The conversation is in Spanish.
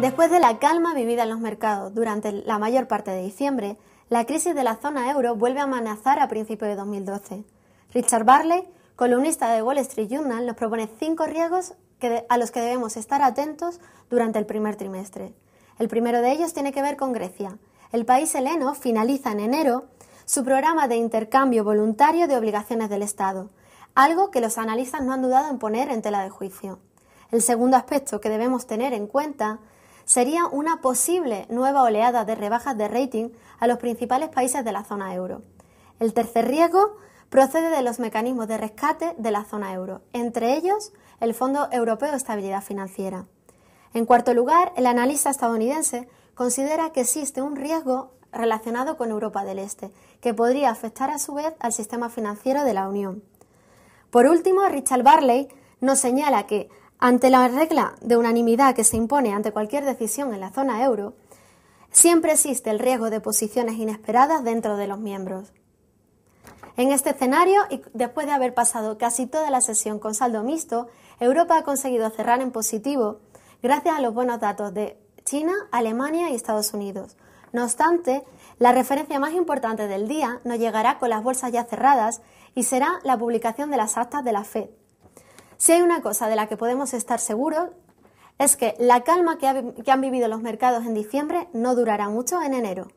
Después de la calma vivida en los mercados durante la mayor parte de diciembre, la crisis de la zona euro vuelve a amenazar a principios de 2012. Richard Barley, columnista de Wall Street Journal, nos propone cinco riesgos a los que debemos estar atentos durante el primer trimestre. El primero de ellos tiene que ver con Grecia. El país heleno finaliza en enero su programa de intercambio voluntario de obligaciones del Estado, algo que los analistas no han dudado en poner en tela de juicio. El segundo aspecto que debemos tener en cuenta sería una posible nueva oleada de rebajas de rating a los principales países de la zona euro. El tercer riesgo procede de los mecanismos de rescate de la zona euro, entre ellos el Fondo Europeo de Estabilidad Financiera. En cuarto lugar, el analista estadounidense considera que existe un riesgo relacionado con Europa del Este, que podría afectar a su vez al sistema financiero de la Unión. Por último, Richard Barley nos señala que, ante la regla de unanimidad que se impone ante cualquier decisión en la zona euro, siempre existe el riesgo de posiciones inesperadas dentro de los miembros. En este escenario, y después de haber pasado casi toda la sesión con saldo mixto, Europa ha conseguido cerrar en positivo gracias a los buenos datos de China, Alemania y Estados Unidos, no obstante, la referencia más importante del día nos llegará con las bolsas ya cerradas y será la publicación de las actas de la FED. Si hay una cosa de la que podemos estar seguros es que la calma que han vivido los mercados en diciembre no durará mucho en enero.